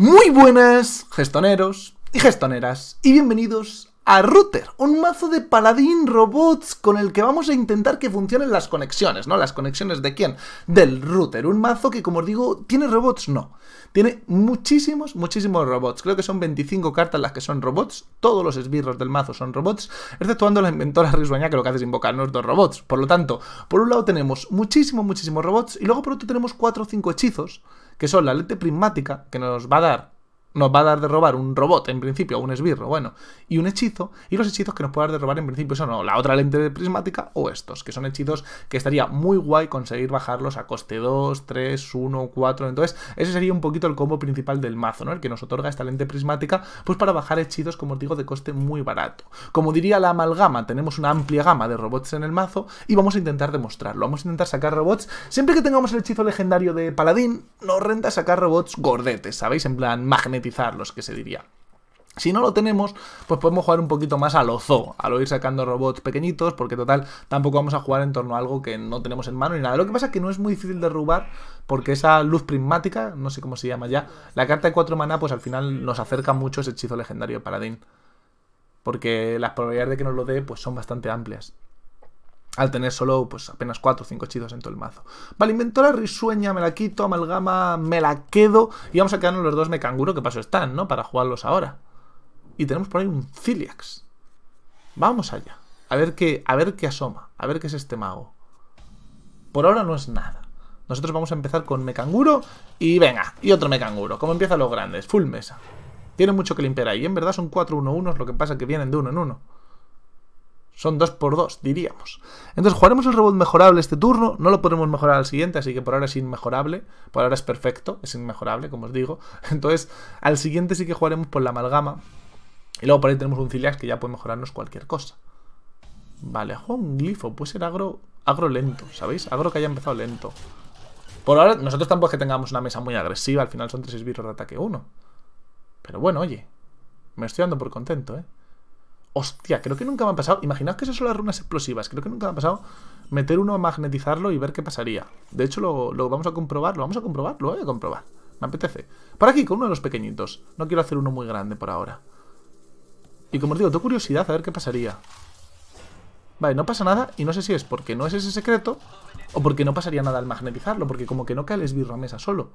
Muy buenas gestoneros y gestoneras y bienvenidos a Router, un mazo de paladín robots con el que vamos a intentar que funcionen las conexiones, ¿no? Las conexiones de quién? Del router, un mazo que como os digo, ¿tiene robots? No. Tiene muchísimos, muchísimos robots. Creo que son 25 cartas las que son robots. Todos los esbirros del mazo son robots, exceptuando la inventora Risueña que lo que hace es invocarnos dos robots. Por lo tanto, por un lado tenemos muchísimos, muchísimos robots y luego por otro tenemos 4 o 5 hechizos que son la lente prismática, que nos va a dar nos va a dar de robar un robot, en principio, o un esbirro, bueno, y un hechizo, y los hechizos que nos puede dar de robar, en principio, son o la otra lente prismática o estos, que son hechizos que estaría muy guay conseguir bajarlos a coste 2, 3, 1, 4, entonces ese sería un poquito el combo principal del mazo, ¿no? El que nos otorga esta lente prismática, pues para bajar hechizos, como os digo, de coste muy barato. Como diría la amalgama, tenemos una amplia gama de robots en el mazo, y vamos a intentar demostrarlo, vamos a intentar sacar robots, siempre que tengamos el hechizo legendario de paladín, nos renta sacar robots gordetes, ¿sabéis? En plan magnet los que se diría. Si no lo tenemos, pues podemos jugar un poquito más a lo Al a ir sacando robots pequeñitos, porque total, tampoco vamos a jugar en torno a algo que no tenemos en mano ni nada. Lo que pasa es que no es muy difícil derrubar, porque esa luz prismática, no sé cómo se llama ya, la carta de 4 maná, pues al final nos acerca mucho ese hechizo legendario de Paladín. Porque las probabilidades de que nos lo dé, pues son bastante amplias al tener solo pues apenas 4 o 5 chidos en todo el mazo. Vale, inventora, risueña, me la quito, amalgama, me la quedo. Y vamos a quedarnos los dos mecanguro que paso están, ¿no? Para jugarlos ahora. Y tenemos por ahí un Ciliax. Vamos allá. A ver qué, a ver qué asoma, a ver qué es este mago. Por ahora no es nada. Nosotros vamos a empezar con mecanguro y venga, y otro mecanguro. Como empiezan los grandes, full mesa. Tiene mucho que limpiar ahí. En verdad son 4-1-1, lo que pasa es que vienen de uno en uno. Son 2 por 2 diríamos. Entonces jugaremos el robot mejorable este turno, no lo podremos mejorar al siguiente, así que por ahora es inmejorable, por ahora es perfecto, es inmejorable, como os digo. Entonces al siguiente sí que jugaremos por la amalgama, y luego por ahí tenemos un Ciliax que ya puede mejorarnos cualquier cosa. Vale, un glifo, puede ser agro, agro lento, ¿sabéis? Agro que haya empezado lento. Por ahora, nosotros tampoco es que tengamos una mesa muy agresiva, al final son tres esbirros de ataque 1. Pero bueno, oye, me estoy dando por contento, ¿eh? Hostia, creo que nunca me han pasado. Imaginaos que esas son las runas explosivas. Creo que nunca me han pasado meter uno, a magnetizarlo y ver qué pasaría. De hecho, lo, vamos a comprobar. Lo vamos a comprobar, lo voy a comprobar. Me apetece. Por aquí, con uno de los pequeñitos. No quiero hacer uno muy grande por ahora. Y como os digo, tengo curiosidad a ver qué pasaría. Vale, no pasa nada y no sé si es porque no es ese secreto o porque no pasaría nada al magnetizarlo, porque como que no cae el esbirro a mesa solo.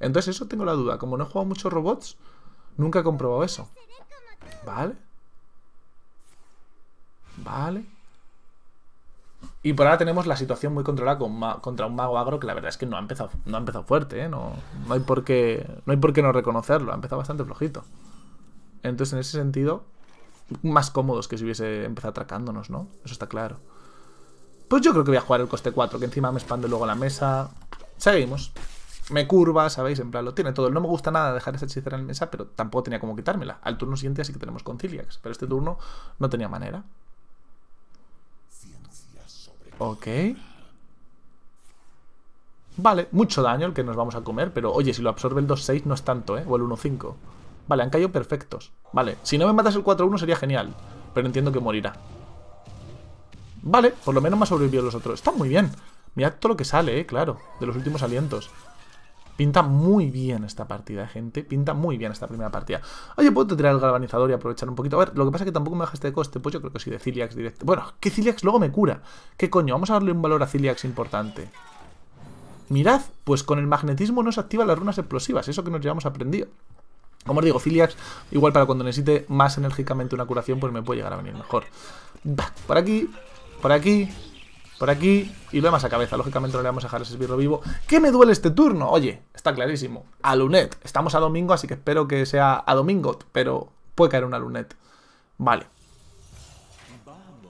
Entonces eso tengo la duda. Como no he jugado muchos robots, nunca he comprobado eso. Vale. Vale. Y por ahora tenemos la situación muy controlada contra un mago agro que la verdad es que no ha empezado, no ha empezado fuerte, ¿eh? no, hay por qué, no hay por qué no reconocerlo, ha empezado bastante flojito. Entonces, en ese sentido, más cómodos que si hubiese empezado atracándonos, ¿no? Eso está claro. Pues yo creo que voy a jugar el coste 4, que encima me expande luego la mesa. Seguimos. Me curva, ¿sabéis? En plan, lo tiene todo. No me gusta nada dejar esa hechicera en la mesa, pero tampoco tenía como quitármela. Al turno siguiente así que tenemos Conciliax, pero este turno no tenía manera. Ok. Vale, mucho daño el que nos vamos a comer, pero oye, si lo absorbe el 2-6 no es tanto, ¿eh? O el 1-5. Vale, han caído perfectos. Vale, si no me matas el 4-1 sería genial, pero entiendo que morirá. Vale, por lo menos me ha sobrevivido los otros. Está muy bien. Mirad todo lo que sale, ¿eh? Claro, de los últimos alientos. Pinta muy bien esta partida, gente. Pinta muy bien esta primera partida. Oye, ¿puedo tirar el galvanizador y aprovechar un poquito? A ver, lo que pasa es que tampoco me baja este coste. Pues yo creo que sí, de Ciliax directo. Bueno, que Ciliax luego me cura. ¿Qué coño? Vamos a darle un valor a Ciliax importante. Mirad, pues con el magnetismo no se activan las runas explosivas. Eso que nos llevamos aprendido. Como os digo, Ciliax, igual para cuando necesite más enérgicamente una curación, pues me puede llegar a venir mejor. Por aquí, por aquí, por aquí y lo más a cabeza. Lógicamente no le vamos a dejar ese esbirro vivo. ¿Qué me duele este turno? Oye, está clarísimo. A lunet. Estamos a domingo, así que espero que sea a domingo, pero puede caer una lunet. Vale.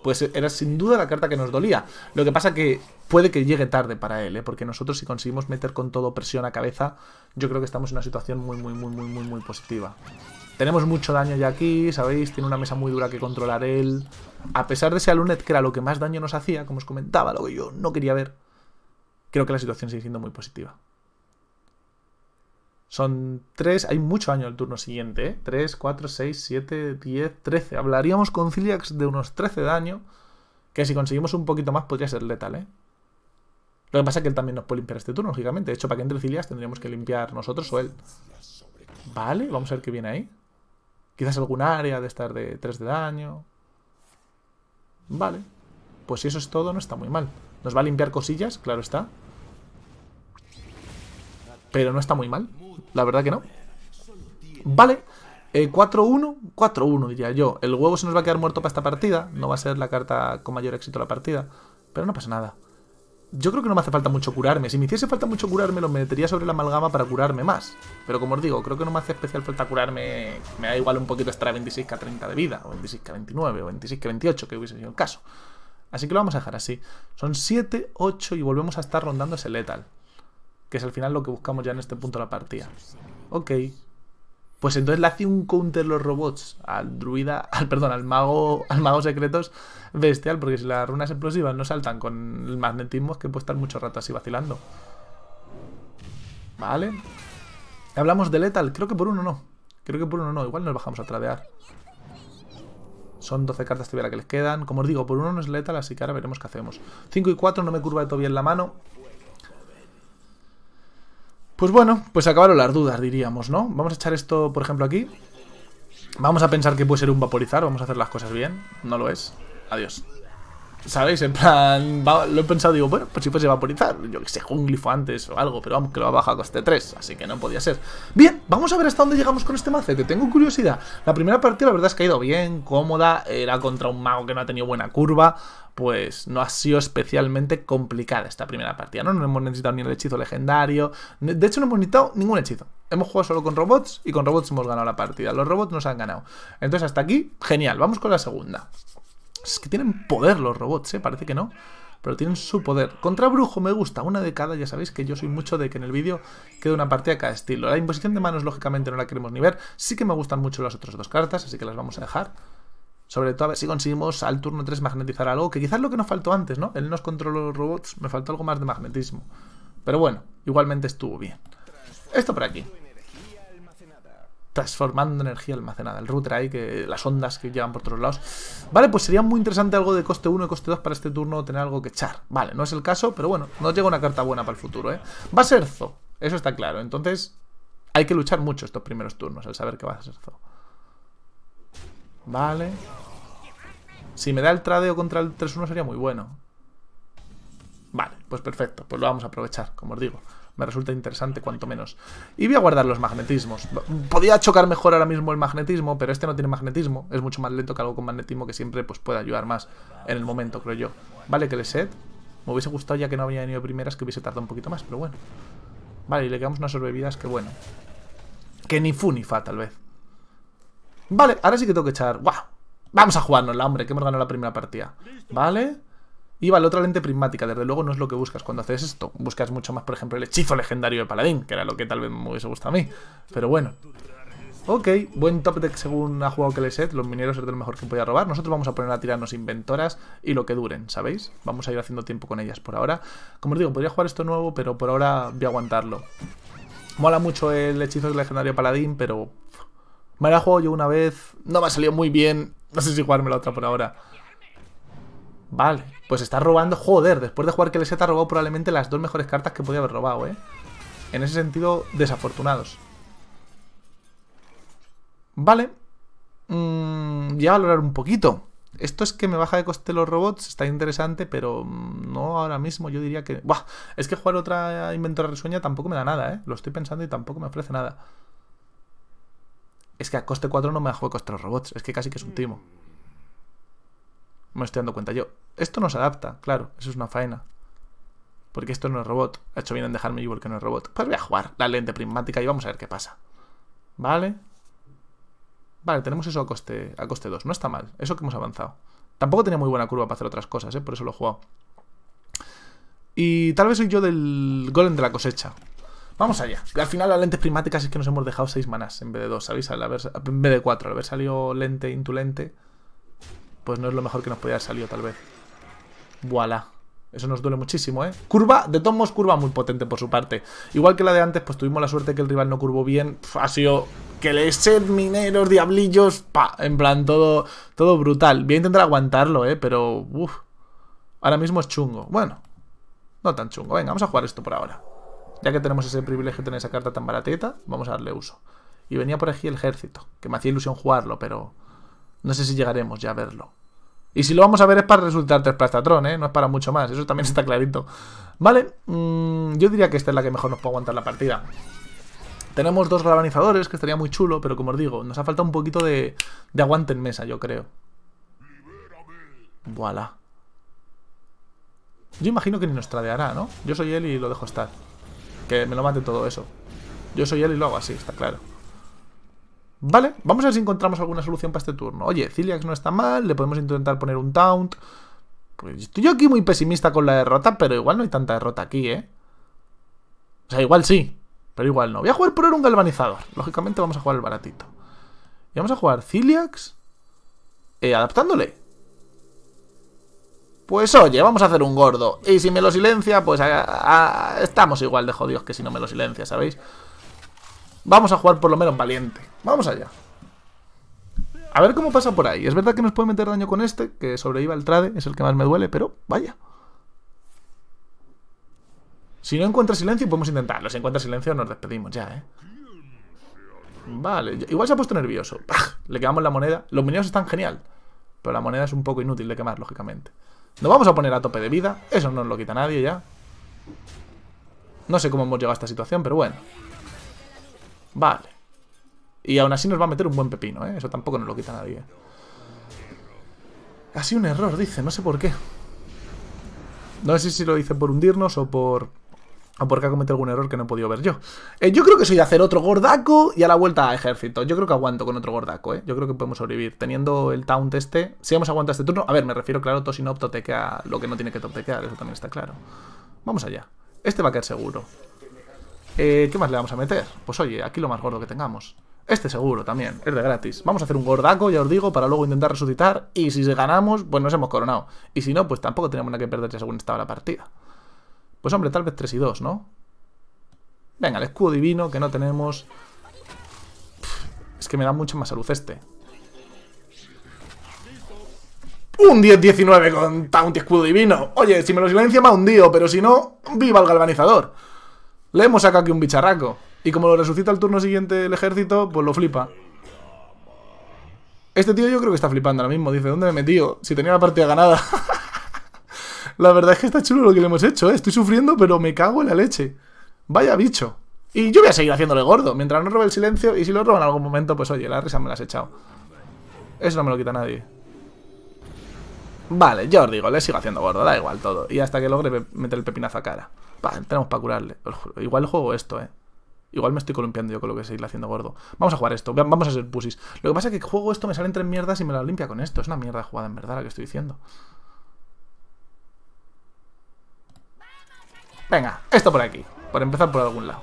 Pues era sin duda la carta que nos dolía. Lo que pasa que puede que llegue tarde para él, ¿eh? porque nosotros si conseguimos meter con todo presión a cabeza, yo creo que estamos en una situación muy, muy, muy, muy, muy, muy positiva. Tenemos mucho daño ya aquí, ¿sabéis? Tiene una mesa muy dura que controlar él a pesar de ser Lunet, que era lo que más daño nos hacía, como os comentaba, lo que yo no quería ver, creo que la situación sigue siendo muy positiva. Son tres, hay mucho daño el turno siguiente, ¿eh? 3, 4, 6, 7, 10, 13. Hablaríamos con Ciliax de unos 13 daño, que si conseguimos un poquito más podría ser letal, ¿eh? Lo que pasa es que él también nos puede limpiar este turno, lógicamente. De hecho, para que entre Ciliax tendríamos que limpiar nosotros o él. Vale, vamos a ver qué viene ahí. Quizás algún área de estar de tres de daño. Vale, pues si eso es todo, no está muy mal. Nos va a limpiar cosillas, claro está. Pero no está muy mal, la verdad que no. Vale, 4-1, eh, 4-1 diría yo. El huevo se nos va a quedar muerto para esta partida. No va a ser la carta con mayor éxito la partida. Pero no pasa nada yo creo que no me hace falta mucho curarme. Si me hiciese falta mucho curarme, lo metería sobre la amalgama para curarme más. Pero como os digo, creo que no me hace especial falta curarme. Me da igual un poquito extra 26k 30 de vida, o 26k 29, o 26k 28, que hubiese sido el caso. Así que lo vamos a dejar así. Son 7, 8 y volvemos a estar rondando ese letal. Que es al final lo que buscamos ya en este punto de la partida. Ok, pues entonces le hace un counter los robots al druida, al perdón, al mago, al mago secretos bestial, porque si las runas explosivas no saltan con el magnetismo es que puede estar mucho rato así vacilando. Vale. Hablamos de letal, creo que por uno no. Creo que por uno no, igual nos bajamos a tradear. Son 12 cartas todavía que les quedan. Como os digo, por uno no es letal, así que ahora veremos qué hacemos. 5 y 4, no me curva todavía todo bien la mano. Pues bueno, pues acabaron las dudas, diríamos, ¿no? Vamos a echar esto, por ejemplo, aquí. Vamos a pensar que puede ser un vaporizar, vamos a hacer las cosas bien. No lo es. Adiós. ¿Sabéis? En plan, lo he pensado, digo, bueno, pues si fuese vaporizar, yo que sé, un glifo antes o algo, pero vamos, que lo ha bajado a coste 3, así que no podía ser. Bien, vamos a ver hasta dónde llegamos con este macete, tengo curiosidad. La primera partida, la verdad es que ha ido bien, cómoda, era contra un mago que no ha tenido buena curva, pues no ha sido especialmente complicada esta primera partida, ¿no? No hemos necesitado ni el hechizo legendario, de hecho no hemos necesitado ningún hechizo. Hemos jugado solo con robots y con robots hemos ganado la partida, los robots nos han ganado. Entonces hasta aquí, genial, vamos con la segunda. Es que tienen poder los robots, ¿eh? Parece que no. Pero tienen su poder. Contra Brujo me gusta. Una de cada, ya sabéis que yo soy mucho de que en el vídeo quede una partida cada estilo. La imposición de manos, lógicamente, no la queremos ni ver. Sí que me gustan mucho las otras dos cartas, así que las vamos a dejar. Sobre todo a ver si conseguimos al turno 3 magnetizar algo, que quizás lo que nos faltó antes, ¿no? Él nos controló los robots, me faltó algo más de magnetismo. Pero bueno, igualmente estuvo bien. Esto por aquí transformando energía almacenada. El router ahí, que las ondas que llevan por todos lados. Vale, pues sería muy interesante algo de coste 1 y coste 2 para este turno, tener algo que echar. Vale, no es el caso, pero bueno, No llega una carta buena para el futuro, ¿eh? Va a ser Zo, eso está claro. Entonces, hay que luchar mucho estos primeros turnos, al saber que va a ser Zo. Vale. Si me da el tradeo contra el 3-1 sería muy bueno. Vale, pues perfecto, pues lo vamos a aprovechar, como os digo me resulta interesante cuanto menos. Y voy a guardar los magnetismos. podía chocar mejor ahora mismo el magnetismo, pero este no tiene magnetismo. Es mucho más lento que algo con magnetismo que siempre pues, puede ayudar más en el momento, creo yo. Vale, que le set. Me hubiese gustado ya que no había venido primeras, que hubiese tardado un poquito más, pero bueno. Vale, y le quedamos unas sobrevividas, que bueno. Que ni fu ni fa, tal vez. Vale, ahora sí que tengo que echar... ¡Guau! Vamos a la hombre, que hemos ganado la primera partida. Vale... Y vale, otra lente prismática, desde luego no es lo que buscas cuando haces esto. Buscas mucho más, por ejemplo, el hechizo legendario de Paladín, que era lo que tal vez me hubiese gustado a mí. Pero bueno. Ok, buen top deck según ha jugado set los mineros es lo mejor que podía robar. Nosotros vamos a poner a tirarnos inventoras y lo que duren, ¿sabéis? Vamos a ir haciendo tiempo con ellas por ahora. Como os digo, podría jugar esto nuevo, pero por ahora voy a aguantarlo. Mola mucho el hechizo legendario paladín, pero... Me la jugado yo una vez, no me ha salido muy bien, no sé si jugarme la otra por ahora. Vale, pues está robando, joder, después de jugar que KLZ ha robado probablemente las dos mejores cartas que podía haber robado, ¿eh? En ese sentido, desafortunados. Vale. Mm, ya valorar un poquito. Esto es que me baja de coste los robots, está interesante, pero mm, no ahora mismo. Yo diría que. Buah, es que jugar otra inventora risueña tampoco me da nada, ¿eh? Lo estoy pensando y tampoco me ofrece nada. Es que a coste 4 no me da juego los robots, es que casi que es un timo me estoy dando cuenta yo. Esto no se adapta, claro, eso es una faena. Porque esto no es robot. Ha hecho bien en dejarme igual porque no es robot. Pues voy a jugar la lente prismática y vamos a ver qué pasa. ¿Vale? Vale, tenemos eso a coste, a coste 2. No está mal. Eso que hemos avanzado. Tampoco tenía muy buena curva para hacer otras cosas, ¿eh? por eso lo he jugado. Y tal vez soy yo del golem de la cosecha. Vamos allá. Al final las lentes prismáticas es que nos hemos dejado 6 manás en vez de 2, ¿sabéis? en vez de 4. Al haber salido lente intulente pues no es lo mejor que nos podía haber salido tal vez. Voilà. Eso nos duele muchísimo, ¿eh? Curva, de todos curva muy potente por su parte. Igual que la de antes, pues tuvimos la suerte que el rival no curvó bien. ha sido que le ser mineros, diablillos, pa, en plan, todo, todo brutal. Voy a intentar aguantarlo, ¿eh? Pero, ¡Uf! ahora mismo es chungo. Bueno, no tan chungo. Venga, vamos a jugar esto por ahora. Ya que tenemos ese privilegio de tener esa carta tan barateta, vamos a darle uso. Y venía por aquí el ejército, que me hacía ilusión jugarlo, pero... No sé si llegaremos ya a verlo. Y si lo vamos a ver es para resultar tres Plastatron, ¿eh? No es para mucho más, eso también está clarito. Vale, mm, yo diría que esta es la que mejor nos puede aguantar la partida. Tenemos dos galvanizadores, que estaría muy chulo, pero como os digo, nos ha faltado un poquito de, de aguante en mesa, yo creo. Voilà. Yo imagino que ni nos tradeará, ¿no? Yo soy él y lo dejo estar. Que me lo mate todo eso. Yo soy él y lo hago así, está claro. Vale, vamos a ver si encontramos alguna solución para este turno. Oye, Ciliax no está mal, le podemos intentar poner un taunt. Pues, estoy yo aquí muy pesimista con la derrota, pero igual no hay tanta derrota aquí, ¿eh? O sea, igual sí, pero igual no. Voy a jugar por un galvanizador. Lógicamente vamos a jugar el baratito. Y vamos a jugar Ciliax eh, adaptándole. Pues oye, vamos a hacer un gordo. Y si me lo silencia, pues estamos igual de jodidos que si no me lo silencia, ¿sabéis? Vamos a jugar por lo menos valiente. Vamos allá. A ver cómo pasa por ahí. Es verdad que nos puede meter daño con este, que sobreviva el trade, es el que más me duele, pero vaya. Si no encuentra silencio, podemos intentar. Si encuentra silencio, nos despedimos ya, ¿eh? Vale, igual se ha puesto nervioso. Le quemamos la moneda. Los minions están genial, pero la moneda es un poco inútil de quemar, lógicamente. Nos vamos a poner a tope de vida. Eso no nos lo quita nadie ya. No sé cómo hemos llegado a esta situación, pero bueno. Vale. Y aún así nos va a meter un buen pepino, ¿eh? Eso tampoco nos lo quita nadie. sido un error, dice. No sé por qué. No sé si lo dice por hundirnos o por... O porque ha cometido algún error que no he podido ver yo. Eh, yo creo que soy de hacer otro gordaco y a la vuelta a ejército. Yo creo que aguanto con otro gordaco, ¿eh? Yo creo que podemos sobrevivir. Teniendo el taunt este... Si a aguantar este turno... A ver, me refiero, claro, Tosino optotequea lo que no tiene que toptequear. Eso también está claro. Vamos allá. Este va a caer seguro. Eh, ¿Qué más le vamos a meter? Pues oye, aquí lo más gordo que tengamos. Este seguro también, es de gratis. Vamos a hacer un gordaco, ya os digo, para luego intentar resucitar. Y si ganamos, pues nos hemos coronado. Y si no, pues tampoco tenemos nada que perder ya según estaba la partida. Pues hombre, tal vez 3 y 2, ¿no? Venga, el escudo divino que no tenemos... es que me da mucha más salud este. Un 10-19 con Taunty Escudo Divino. Oye, si me lo silencia me ha hundido, pero si no, viva el galvanizador. Le hemos sacado aquí un bicharraco. Y como lo resucita el turno siguiente el ejército, pues lo flipa. Este tío yo creo que está flipando ahora mismo. Dice, ¿dónde me he metido? Si tenía la partida ganada. la verdad es que está chulo lo que le hemos hecho, ¿eh? Estoy sufriendo, pero me cago en la leche. Vaya bicho. Y yo voy a seguir haciéndole gordo, mientras no robe el silencio. Y si lo roban en algún momento, pues oye, la risa me la has echado. Eso no me lo quita nadie. Vale, yo os digo, le sigo haciendo gordo, da igual todo. Y hasta que logre meter el pepinazo a cara tenemos para curarle. Igual juego esto, ¿eh? Igual me estoy columpiando yo con lo que seguir haciendo gordo. Vamos a jugar esto, vamos a ser pusis. Lo que pasa es que juego esto, me sale entre mierdas y me la limpia con esto. Es una mierda jugada en verdad la que estoy diciendo. Venga, esto por aquí. Por empezar por algún lado.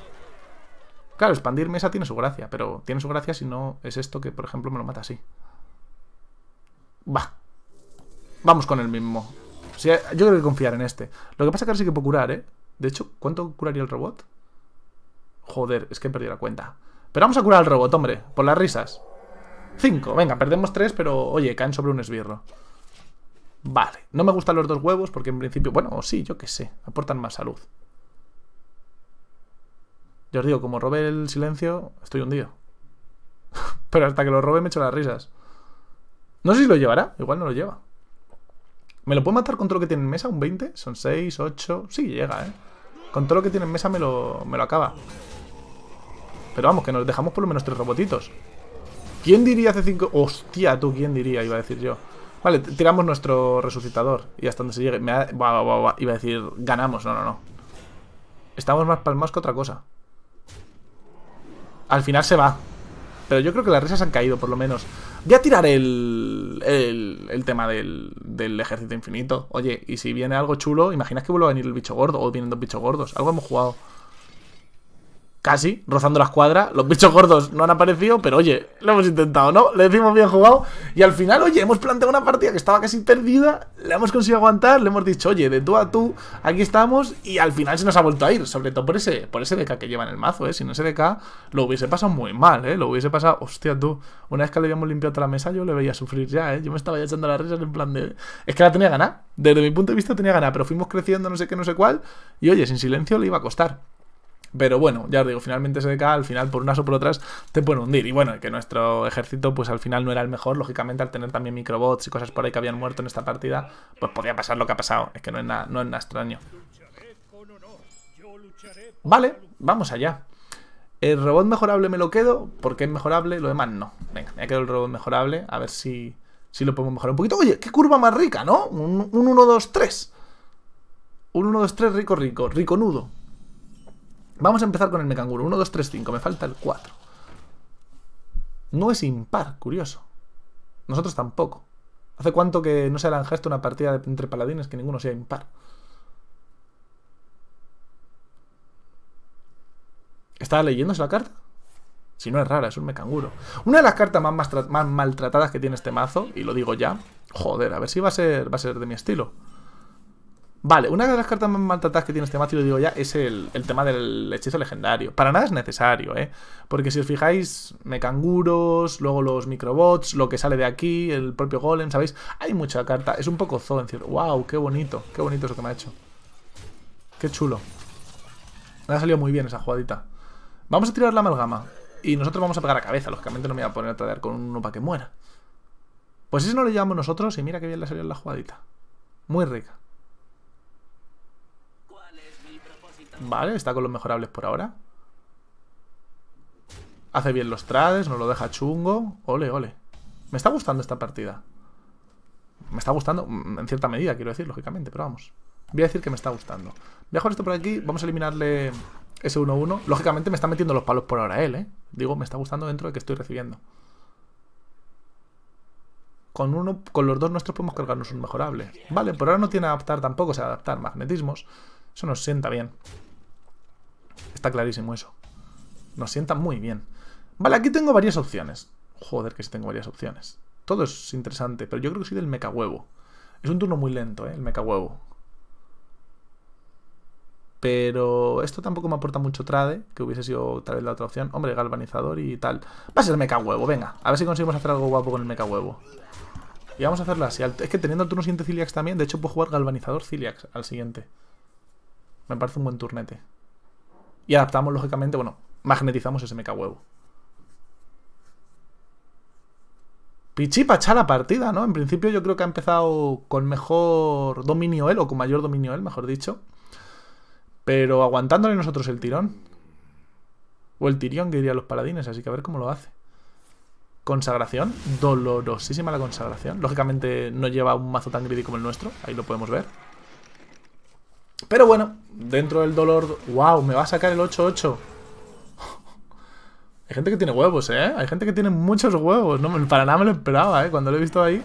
Claro, expandir mesa tiene su gracia, pero tiene su gracia si no es esto que, por ejemplo, me lo mata así. Bah Vamos con el mismo. Eh, yo creo que confiar en este. Lo que pasa es que ahora sí que puedo curar, ¿eh? De hecho, ¿cuánto curaría el robot? Joder, es que he perdido la cuenta. Pero vamos a curar al robot, hombre, por las risas. Cinco. venga, perdemos tres, pero oye, caen sobre un esbirro. Vale, no me gustan los dos huevos porque en principio, bueno, sí, yo qué sé, aportan más salud. Yo os digo, como robe el silencio, estoy hundido. pero hasta que lo robe me echo las risas. No sé si lo llevará, igual no lo lleva. ¿Me lo puedo matar con todo lo que tiene en mesa? ¿Un 20? Son seis, 8... Sí, llega, ¿eh? Con todo lo que tiene en mesa me lo, me lo acaba. Pero vamos, que nos dejamos por lo menos tres robotitos. ¿Quién diría hace cinco...? Hostia, tú, ¿quién diría? Iba a decir yo. Vale, tiramos nuestro resucitador. Y hasta donde se llegue. Iba a decir, ganamos. No, no, no. Estamos más palmados que otra cosa. Al final se va. Pero yo creo que las risas han caído, por lo menos. Voy a tirar el, tema del, ejército infinito. Oye, y si viene algo chulo, imaginas que vuelva a venir el bicho gordo o vienen dos bichos gordos. Algo hemos jugado casi, rozando la cuadras, Los bichos gordos no han aparecido, pero oye, lo hemos intentado, ¿no? Le decimos bien jugado. Y al final, oye, hemos planteado una partida que estaba casi perdida, la hemos conseguido aguantar, le hemos dicho, oye, de tú a tú, aquí estamos, y al final se nos ha vuelto a ir, sobre todo por ese, por ese DK que lleva en el mazo, ¿eh? Si no ese DK, lo hubiese pasado muy mal, ¿eh? Lo hubiese pasado, hostia, tú, una vez que le habíamos limpiado toda la mesa, yo le veía sufrir ya, ¿eh? Yo me estaba echando las risas en plan de... Es que la tenía ganada desde mi punto de vista tenía ganada, pero fuimos creciendo no sé qué, no sé cuál, y oye, sin silencio le iba a costar. Pero bueno, ya os digo, finalmente SDK al final por unas o por otras te pueden hundir. Y bueno, que nuestro ejército pues al final no era el mejor, lógicamente al tener también microbots y cosas por ahí que habían muerto en esta partida, pues podía pasar lo que ha pasado. Es que no es nada, no es extraño. Vale, vamos allá. El robot mejorable me lo quedo, porque es mejorable, lo demás no. Venga, me ha quedado el robot mejorable, a ver si, si lo podemos mejorar un poquito. Oye, qué curva más rica, ¿no? Un, un 1, 2, 3. Un 1, 2, 3 rico, rico, rico nudo. Vamos a empezar con el mecanguro. 1, 2, 3, 5. Me falta el 4. No es impar, curioso. Nosotros tampoco. ¿Hace cuánto que no se lanzado una partida entre paladines que ninguno sea impar? ¿Estaba leyéndose la carta? Si no es rara, es un mecanguro. Una de las cartas más, maltratadas que tiene este mazo, y lo digo ya. Joder, a ver si va a ser, va a ser de mi estilo. Vale, una de las cartas más maltratadas que tiene este mazo, lo digo ya, es el, tema del hechizo legendario. Para nada es necesario, ¿eh? Porque si os fijáis, mecanguros, luego los microbots, lo que sale de aquí, el propio golem, ¿sabéis? Hay mucha carta. Es un poco zoo, cierto. ¡Wow! ¡Qué bonito! ¡Qué bonito eso que me ha hecho! ¡Qué chulo! Me ha salido muy bien esa jugadita. Vamos a tirar la amalgama. Y nosotros vamos a pegar a cabeza. Lógicamente no me voy a poner a traer con uno para que muera. Pues eso no lo llevamos nosotros y mira qué bien le ha salido la jugadita. Muy rica. Vale, está con los mejorables por ahora. Hace bien los trades, nos lo deja chungo. Ole, ole. Me está gustando esta partida. Me está gustando, mm, en cierta medida, quiero decir, lógicamente, pero vamos. Voy a decir que me está gustando. Voy a esto por aquí, vamos a eliminarle ese 1-1. Lógicamente me está metiendo los palos por ahora él, ¿eh? Digo, me está gustando dentro de que estoy recibiendo. Con, uno, con los dos nuestros podemos cargarnos un mejorable. Vale, por ahora no tiene adaptar tampoco, o sea, adaptar magnetismos. Eso nos sienta bien. Está clarísimo eso. Nos sienta muy bien. Vale, aquí tengo varias opciones. Joder, que sí tengo varias opciones. Todo es interesante, pero yo creo que soy del meca huevo. Es un turno muy lento, ¿eh? El meca huevo. Pero esto tampoco me aporta mucho trade, que hubiese sido tal vez la otra opción. Hombre, galvanizador y tal. Va a ser meca huevo, venga. A ver si conseguimos hacer algo guapo con el meca huevo. Y vamos a hacerlo así. Es que teniendo el turno siguiente Ciliax también, de hecho puedo jugar galvanizador Ciliax al siguiente. Me parece un buen turnete. Y adaptamos, lógicamente, bueno, magnetizamos ese meca huevo. Pichi la partida, ¿no? En principio yo creo que ha empezado con mejor dominio él, o con mayor dominio él, mejor dicho. Pero aguantándole nosotros el tirón. O el tirón que dirían los paladines, así que a ver cómo lo hace. Consagración, dolorosísima la consagración. Lógicamente no lleva un mazo tan gris como el nuestro, ahí lo podemos ver. Pero bueno, dentro del dolor... ¡Wow! Me va a sacar el 8-8. Hay gente que tiene huevos, ¿eh? Hay gente que tiene muchos huevos. No, para nada me lo esperaba, ¿eh? Cuando lo he visto ahí.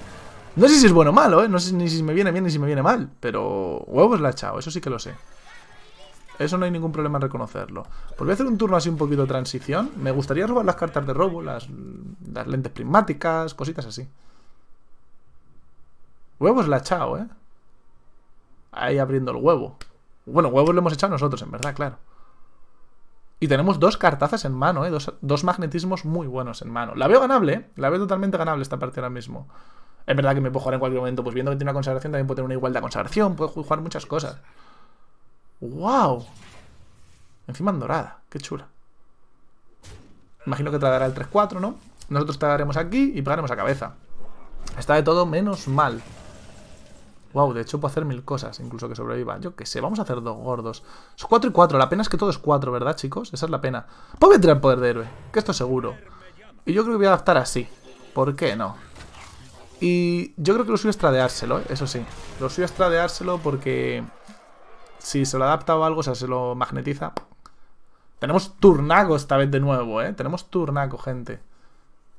No sé si es bueno o malo, ¿eh? No sé ni si me viene bien ni si me viene mal. Pero huevos la he eso sí que lo sé. Eso no hay ningún problema en reconocerlo. Pues voy a hacer un turno así un poquito de transición. Me gustaría robar las cartas de robo, las, las lentes prismáticas, cositas así. Huevos la chao, ¿eh? ahí abriendo el huevo. Bueno, huevos lo hemos echado nosotros, en verdad, claro. Y tenemos dos cartazas en mano, ¿eh? Dos, dos, magnetismos muy buenos en mano. La veo ganable, ¿eh? La veo totalmente ganable esta parte ahora mismo. Es verdad que me puedo jugar en cualquier momento. Pues viendo que tiene una consagración, también puedo tener una igualdad de consagración. Puedo jugar muchas cosas. ¡Wow! Encima en dorada. Qué chula. Imagino que tragará el 3-4, ¿no? Nosotros tragaremos aquí y pegaremos a cabeza. Está de todo menos mal. Wow, de hecho puedo hacer mil cosas, incluso que sobreviva. Yo qué sé, vamos a hacer dos gordos. Son 4 y cuatro, la pena es que todo es cuatro, ¿verdad, chicos? Esa es la pena. entrar en poder de héroe, que esto es seguro. Y yo creo que voy a adaptar así. ¿Por qué no? Y yo creo que lo suyo a ¿eh? eso sí. Lo suyo a estradeárselo porque si se lo adapta o algo, o sea, se lo magnetiza. Tenemos turnaco esta vez de nuevo, ¿eh? Tenemos turnaco, gente.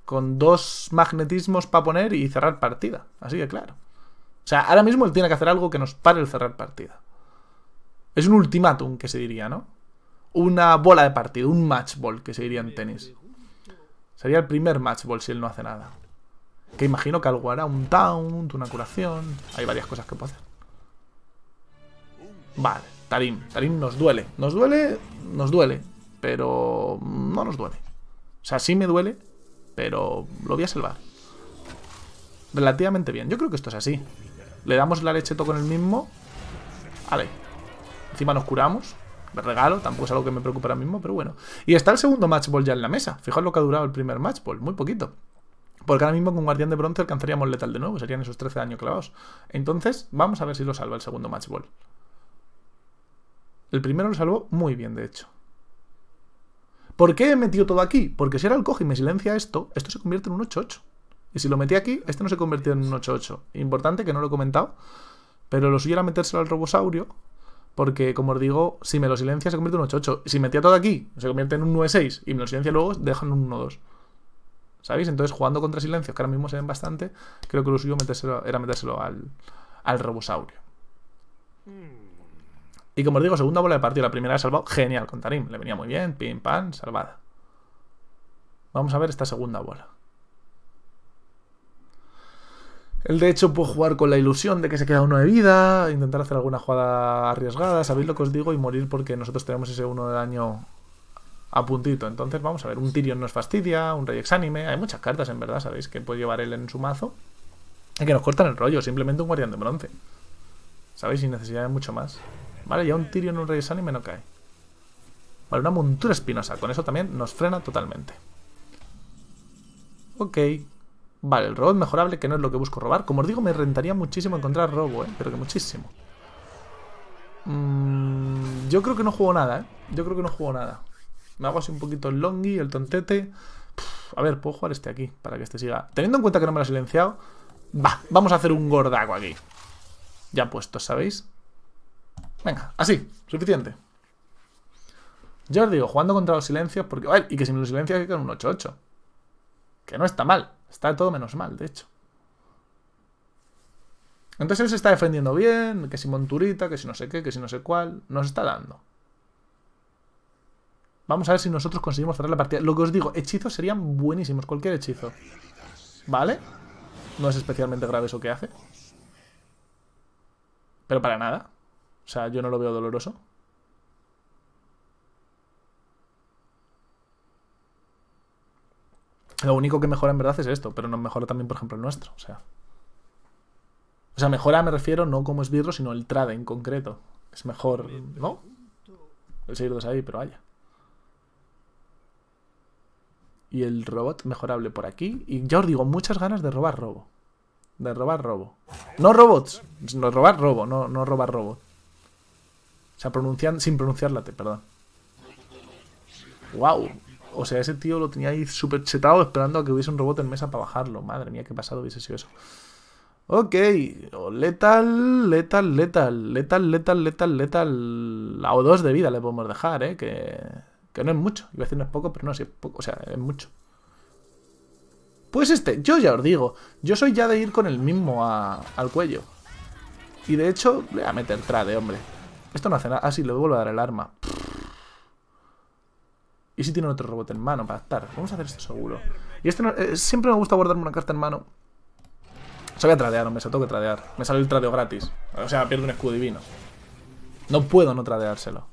Con dos magnetismos para poner y cerrar partida. Así que claro. O sea, ahora mismo él tiene que hacer algo que nos pare el cerrar partida. Es un ultimátum, que se diría, ¿no? Una bola de partido, un match ball, que se diría en tenis. Sería el primer match ball si él no hace nada. Que imagino que algo hará, un taunt, una curación... Hay varias cosas que puede hacer. Vale, Tarim. Tarim nos duele. Nos duele, nos duele. Pero no nos duele. O sea, sí me duele, pero lo voy a salvar. Relativamente bien. Yo creo que esto es así. Le damos la lecheto con el mismo. Vale. Encima nos curamos. Me regalo, tampoco es algo que me preocupe ahora mismo, pero bueno. Y está el segundo match ya en la mesa. Fijaos lo que ha durado el primer matchball. muy poquito. Porque ahora mismo con Guardián de Bronce alcanzaríamos letal de nuevo, serían esos 13 daños clavados. Entonces, vamos a ver si lo salva el segundo matchball. El primero lo salvó muy bien, de hecho. ¿Por qué he metido todo aquí? Porque si ahora el coge y me silencia esto, esto se convierte en un 8 y si lo metí aquí, este no se convirtió en un 8-8. Importante, que no lo he comentado. Pero lo suyo era metérselo al robosaurio. Porque, como os digo, si me lo silencia se convierte en un 8-8. Si metía todo aquí, se convierte en un 9-6. Y me lo silencia luego, dejan un 1-2. ¿Sabéis? Entonces, jugando contra silencios, que ahora mismo se ven bastante, creo que lo suyo era metérselo al, al robosaurio. Hmm. Y como os digo, segunda bola de partido. La primera ha salvado genial con Tarim. Le venía muy bien, pim, pam, salvada. Vamos a ver esta segunda bola. Él, de hecho, puede jugar con la ilusión de que se queda uno de vida, intentar hacer alguna jugada arriesgada, sabéis lo que os digo, y morir porque nosotros tenemos ese uno de daño a puntito. Entonces, vamos a ver, un Tyrion nos fastidia, un Rey Exánime, hay muchas cartas, en verdad, sabéis, que puede llevar él en su mazo y que nos cortan el rollo, simplemente un Guardián de Bronce. ¿Sabéis? Sin necesidad de mucho más. Vale, ya un Tyrion, un Rey Exánime no cae. Vale, una montura espinosa, con eso también nos frena totalmente. Ok, Vale, el robot mejorable, que no es lo que busco robar. Como os digo, me rentaría muchísimo encontrar robo, ¿eh? Pero que muchísimo. Mm, yo creo que no juego nada, ¿eh? Yo creo que no juego nada. Me hago así un poquito el longi, el tontete. a ver, puedo jugar este aquí, para que este siga... Teniendo en cuenta que no me lo ha silenciado... Va, vamos a hacer un gordaco aquí. Ya puesto, ¿sabéis? Venga, así, suficiente. Yo os digo, jugando contra los silencios, porque... y que si me lo silencia que con un 8-8. Que no está mal. Está todo menos mal, de hecho. Entonces él se está defendiendo bien, que si monturita, que si no sé qué, que si no sé cuál, nos está dando. Vamos a ver si nosotros conseguimos cerrar la partida. Lo que os digo, hechizos serían buenísimos, cualquier hechizo. ¿Vale? No es especialmente grave eso que hace. Pero para nada. O sea, yo no lo veo doloroso. Lo único que mejora en verdad es esto, pero no mejora también, por ejemplo, el nuestro. O sea, o sea mejora me refiero no como esbirro, sino el trade en concreto. Es mejor, ¿no? El seguir ahí, pero vaya. Y el robot mejorable por aquí. Y ya os digo, muchas ganas de robar robo. De robar robo. No robots. No robar robo, no, no robar robo O sea, pronuncian, sin pronunciar la perdón. guau o sea, ese tío lo tenía ahí súper chetado esperando a que hubiese un robot en mesa para bajarlo. Madre mía, qué pasado hubiese sido eso. Ok, letal, letal, letal, letal, letal, letal, letal. A o dos de vida le podemos dejar, ¿eh? Que, que no es mucho. Iba a decir no es poco, pero no, sí es poco. O sea, es mucho. Pues este, yo ya os digo, yo soy ya de ir con el mismo al cuello. Y de hecho, le voy a meter trade, hombre. Esto no hace nada. Ah, sí, le vuelvo a dar el arma. ¿Y si tiene otro robot en mano para estar? Vamos a hacer esto seguro. Y este no, eh, siempre me gusta guardarme una carta en mano. Se voy a tradear, hombre, se tengo que tradear. Me sale el tradeo gratis. O sea, pierdo un escudo divino. No puedo no tradeárselo.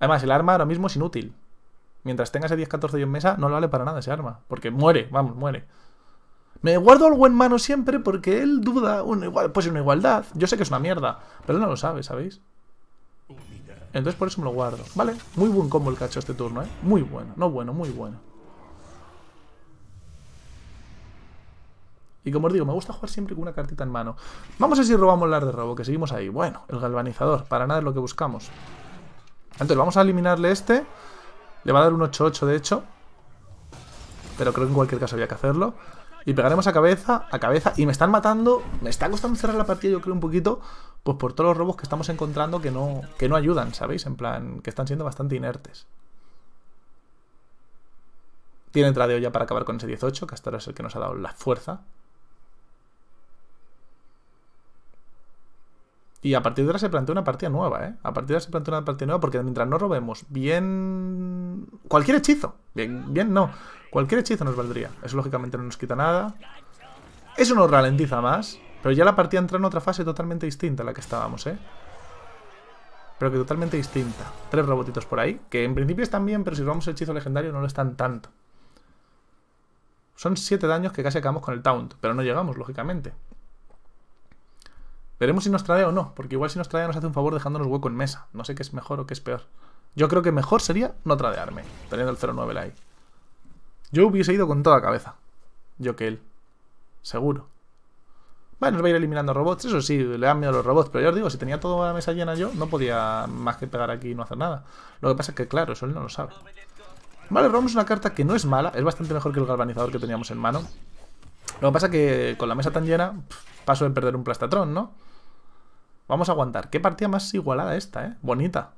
Además, el arma ahora mismo es inútil. Mientras tenga ese 10-14 y en mesa, no le vale para nada ese arma. Porque muere, vamos, muere. Me guardo algo en mano siempre porque él duda. Pues igual, una igualdad. Yo sé que es una mierda, pero él no lo sabe, ¿sabéis? Entonces por eso me lo guardo. Vale, muy buen combo el cacho este turno, ¿eh? Muy bueno, no bueno, muy bueno. Y como os digo, me gusta jugar siempre con una cartita en mano. Vamos a ver si robamos la de robo, que seguimos ahí. Bueno, el galvanizador, para nada es lo que buscamos. Entonces vamos a eliminarle este. Le va a dar un 8-8 de hecho. Pero creo que en cualquier caso había que hacerlo y pegaremos a cabeza, a cabeza. Y me están matando, me está costando cerrar la partida, yo creo, un poquito, pues por todos los robos que estamos encontrando que no, que no ayudan, ¿sabéis? En plan, que están siendo bastante inertes. Tiene tradeo ya para acabar con ese 18, que hasta ahora es el que nos ha dado la fuerza. Y a partir de ahora se plantea una partida nueva, ¿eh? A partir de ahora se plantea una partida nueva porque mientras no robemos bien... Cualquier hechizo. Bien, bien no. Cualquier hechizo nos valdría. Eso lógicamente no nos quita nada. Eso nos ralentiza más. Pero ya la partida entra en otra fase totalmente distinta a la que estábamos, ¿eh? Pero que totalmente distinta. Tres robotitos por ahí, que en principio están bien, pero si robamos el hechizo legendario no lo están tanto. Son siete daños que casi acabamos con el taunt, pero no llegamos, lógicamente. Veremos si nos trae o no, porque igual si nos trae nos hace un favor dejándonos hueco en mesa. No sé qué es mejor o qué es peor. Yo creo que mejor sería no tradearme, teniendo el 09 ahí. Yo hubiese ido con toda cabeza. Yo que él. Seguro. Bueno, nos va a ir eliminando robots, eso sí, le dan miedo a los robots, pero yo os digo, si tenía toda la mesa llena yo, no podía más que pegar aquí y no hacer nada. Lo que pasa es que, claro, eso él no lo sabe. Vale, robamos una carta que no es mala, es bastante mejor que el galvanizador que teníamos en mano. Lo que pasa es que con la mesa tan llena, paso de perder un plastatrón, ¿no? Vamos a aguantar. Qué partida más igualada esta, ¿eh? Bonita.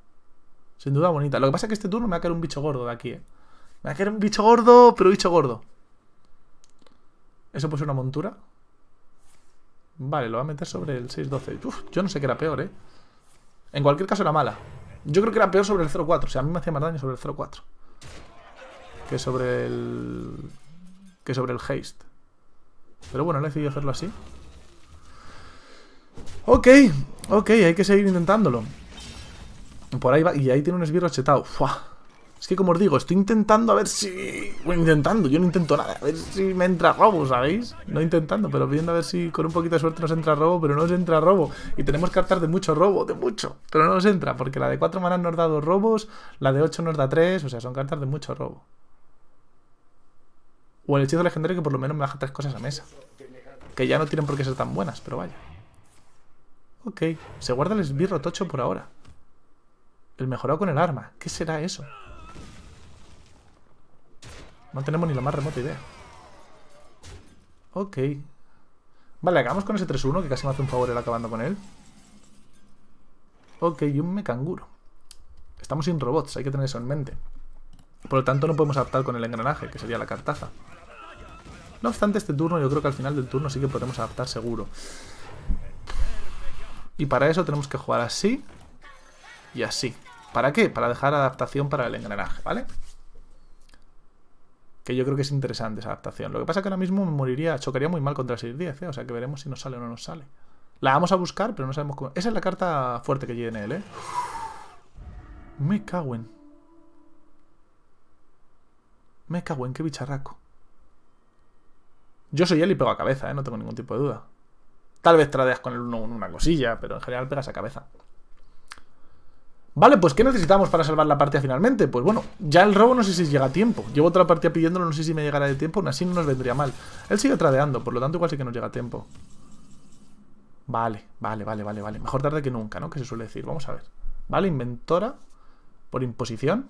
Sin duda bonita. Lo que pasa es que este turno me va a caer un bicho gordo de aquí, ¿eh? Me va a quedar un bicho gordo, pero bicho gordo. Eso puede ser una montura. Vale, lo va a meter sobre el 6-12. Uf, yo no sé qué era peor, ¿eh? En cualquier caso era mala. Yo creo que era peor sobre el 0-4. O sea, a mí me hacía más daño sobre el 0-4. Que sobre el... Que sobre el haste. Pero bueno, he decidido hacerlo así. Ok, ok, hay que seguir intentándolo. Por ahí va... Y ahí tiene un esbirro chetado. ¡Fua! Es que como os digo, estoy intentando a ver si... Bueno, intentando, yo no intento nada. A ver si me entra robo, ¿sabéis? No intentando, pero viendo a ver si con un poquito de suerte nos entra robo, pero no nos entra robo. Y tenemos cartas de mucho robo, de mucho. Pero no nos entra, porque la de 4 manas nos da 2 robos, la de 8 nos da 3, o sea, son cartas de mucho robo. O el hechizo legendario que por lo menos me baja 3 cosas a mesa. Que ya no tienen por qué ser tan buenas, pero vaya. Ok, se guarda el esbirro tocho por ahora. El mejorado con el arma. ¿Qué será eso? No tenemos ni la más remota idea. Ok. Vale, acabamos con ese 3-1, que casi me hace un favor el acabando con él. Ok, y un mecanguro. Estamos sin robots, hay que tener eso en mente. Por lo tanto, no podemos adaptar con el engranaje, que sería la cartaza. No obstante, este turno, yo creo que al final del turno sí que podemos adaptar seguro. Y para eso tenemos que jugar así y así. ¿Para qué? Para dejar adaptación para el engranaje, ¿vale? que yo creo que es interesante esa adaptación. Lo que pasa es que ahora mismo moriría, chocaría muy mal contra el 610, ¿eh? o sea que veremos si nos sale o no nos sale. La vamos a buscar, pero no sabemos cómo. Esa es la carta fuerte que tiene él, ¿eh? Me cago Me cago en, qué bicharraco. Yo soy él y pego a cabeza, ¿eh? No tengo ningún tipo de duda. Tal vez tradeas con el una cosilla, pero en general pegas a cabeza. Vale, pues ¿qué necesitamos para salvar la partida finalmente? Pues bueno, ya el robo no sé si llega a tiempo. Llevo otra partida pidiéndolo, no sé si me llegará de tiempo, aún así no nos vendría mal. Él sigue tradeando, por lo tanto igual sí que nos llega a tiempo. Vale, vale, vale, vale, vale. Mejor tarde que nunca, ¿no? Que se suele decir. Vamos a ver. Vale, inventora por imposición.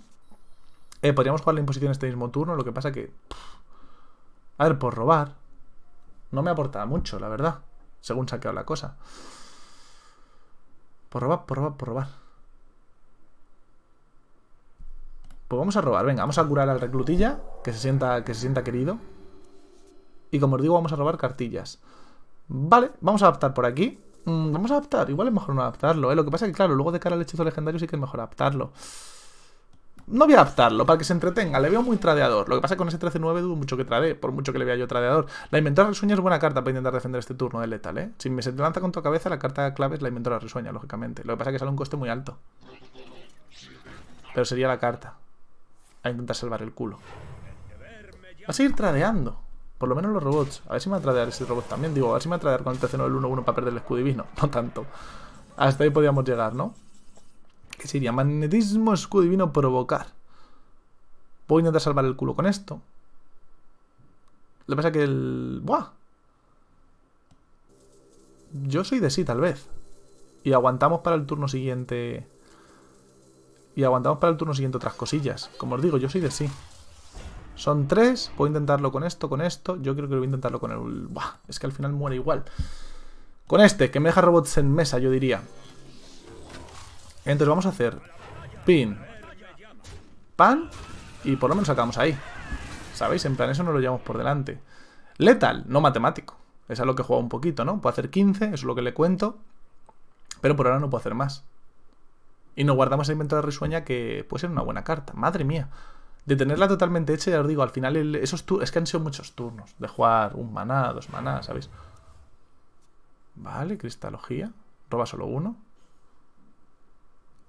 Eh, podríamos jugar la imposición este mismo turno, lo que pasa que... a ver, por robar. No me aporta mucho, la verdad. Según saqueo la cosa. Por robar, por robar, por robar. Pues vamos a robar, venga, vamos a curar al reclutilla, que se sienta, que se sienta querido. Y como os digo, vamos a robar cartillas. Vale, vamos a adaptar por aquí. Mm, vamos a adaptar, igual es mejor no adaptarlo, ¿eh? Lo que pasa es que, claro, luego de cara al hechizo legendario sí que es mejor adaptarlo. No voy a adaptarlo, para que se entretenga. Le veo muy tradeador. Lo que pasa es que con ese 13-9 dudo mucho que trade, por mucho que le vea yo tradeador. La inventora risueña es buena carta para intentar defender este turno de letal, ¿eh? Si me se te lanza con tu cabeza, la carta clave es la inventora risueña, lógicamente. Lo que pasa es que sale un coste muy alto. Pero sería la carta a intentar salvar el culo. Va a seguir tradeando. Por lo menos los robots. A ver si me va a tradear ese robot también. Digo, a ver si me va a tradear con el tc 911 1 para perder el escudo divino. No tanto. Hasta ahí podíamos llegar, ¿no? ¿Qué sería? Magnetismo, escudo divino, provocar. Puedo intentar salvar el culo con esto. Lo que pasa es que el... ¡Buah! Yo soy de sí, tal vez. Y aguantamos para el turno siguiente y aguantamos para el turno siguiente otras cosillas. Como os digo, yo soy de sí. Son tres, puedo intentarlo con esto, con esto. Yo creo que lo voy a intentarlo con el... Buah, es que al final muere igual. Con este, que me deja robots en mesa, yo diría. Entonces vamos a hacer pin, pan y por lo menos sacamos ahí. ¿Sabéis? En plan, eso no lo llevamos por delante. Letal, no matemático. Es a lo que juega un poquito, ¿no? Puedo hacer 15, eso es lo que le cuento. Pero por ahora no puedo hacer más. Y nos guardamos el invento de risueña que puede ser una buena carta. Madre mía. De tenerla totalmente hecha, ya os digo, al final esos Es que han sido muchos turnos. De jugar un maná, dos maná, ¿sabéis? Vale, cristalogía. Roba solo uno.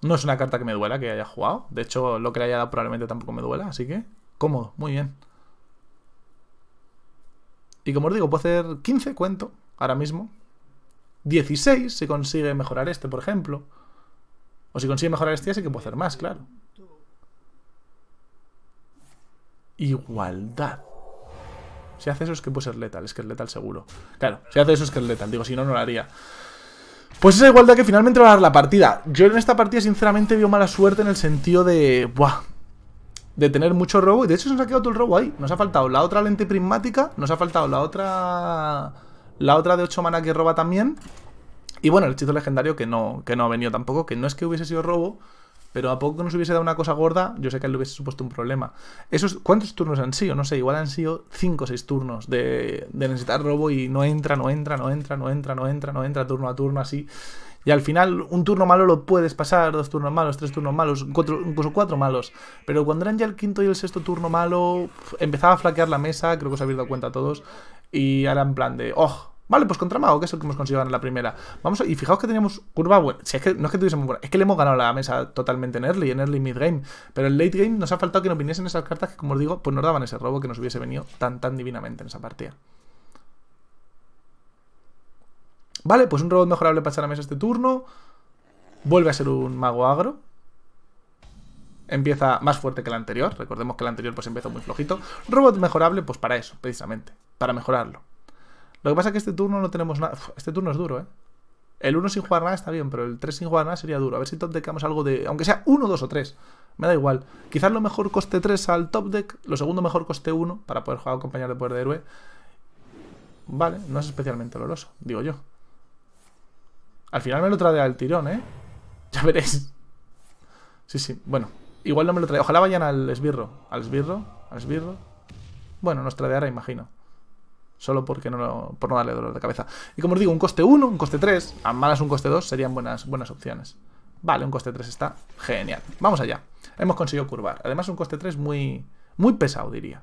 No es una carta que me duela que haya jugado. De hecho, lo que le haya dado probablemente tampoco me duela. Así que, cómodo, muy bien. Y como os digo, puedo hacer 15 cuento ahora mismo. 16 si consigue mejorar este, por ejemplo. O si consigue mejorar este, así que puedo hacer más, claro. Igualdad. Si hace eso es que puede ser letal, es que es letal seguro. Claro, si hace eso es que es letal, digo, si no, no lo haría. Pues esa igualdad que finalmente va a dar la partida. Yo en esta partida sinceramente vio mala suerte en el sentido de... Buah, de tener mucho robo. Y de hecho se nos ha quedado todo el robo ahí. Nos ha faltado la otra lente prismática, nos ha faltado la otra... La otra de 8 mana que roba también. Y bueno, el hechizo legendario que no, que no ha venido tampoco, que no es que hubiese sido robo, pero a poco que nos hubiese dado una cosa gorda, yo sé que él le hubiese supuesto un problema. Esos, ¿Cuántos turnos han sido? No sé, igual han sido 5 o 6 turnos de, necesitar robo y no entra, no entra, no entra, no entra, no entra, no entra, turno a turno, así. Y al final, un turno malo lo puedes pasar, dos turnos malos, tres turnos malos, cuatro, incluso cuatro malos. Pero cuando eran ya el quinto y el sexto turno malo, empezaba a flaquear la mesa, creo que os habéis dado cuenta todos, y ahora en plan de, ¡oh! Vale, pues contra Mago, que es el que hemos conseguido en la primera. Vamos y fijaos que teníamos curva buena. Si es que, no es que tuviésemos buena, es que le hemos ganado la mesa totalmente en early, en early mid game. Pero en late game nos ha faltado que nos viniesen esas cartas que, como os digo, pues nos daban ese robo que nos hubiese venido tan, tan divinamente en esa partida. Vale, pues un robot mejorable para echar a mesa este turno. Vuelve a ser un mago agro, empieza más fuerte que el anterior. Recordemos que el anterior pues empezó muy flojito. Robot mejorable, pues para eso, precisamente, para mejorarlo. Lo que pasa es que este turno no tenemos nada. Este turno es duro, ¿eh? El 1 sin jugar nada está bien, pero el 3 sin jugar nada sería duro. A ver si topdeckamos algo de... Aunque sea 1, 2 o 3. Me da igual. Quizás lo mejor coste 3 al top deck, lo segundo mejor coste 1 para poder jugar acompañado de poder de héroe. Vale, no es especialmente oloroso, digo yo. Al final me lo trae al tirón, ¿eh? Ya veréis. Sí, sí, bueno. Igual no me lo trae. Ojalá vayan al esbirro. Al esbirro, al esbirro. Bueno, nos tradeará, imagino. Solo porque no por no darle dolor de cabeza. Y como os digo, un coste 1, un coste 3, a malas un coste 2 serían buenas, buenas opciones. Vale, un coste 3 está genial. Vamos allá. Hemos conseguido curvar. Además, un coste 3 muy, muy pesado, diría.